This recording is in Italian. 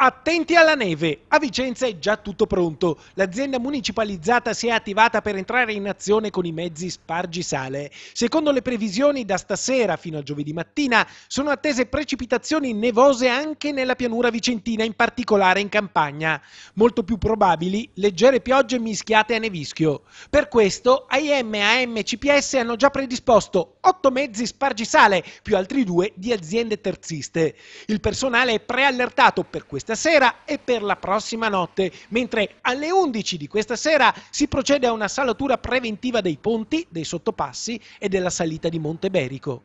Attenti alla neve! A Vicenza è già tutto pronto. L'azienda municipalizzata si è attivata per entrare in azione con i mezzi spargisale. Secondo le previsioni, da stasera fino a giovedì mattina sono attese precipitazioni nevose anche nella pianura vicentina, in particolare in campagna. Molto più probabili leggere piogge mischiate a nevischio. Per questo, AIM e AM CPS hanno già predisposto 8 mezzi spargisale più altri due di aziende terziste. Il personale è preallertato per questa questa sera e per la prossima notte, mentre alle 11 di questa sera si procede a una salatura preventiva dei ponti, dei sottopassi e della salita di Monteberico.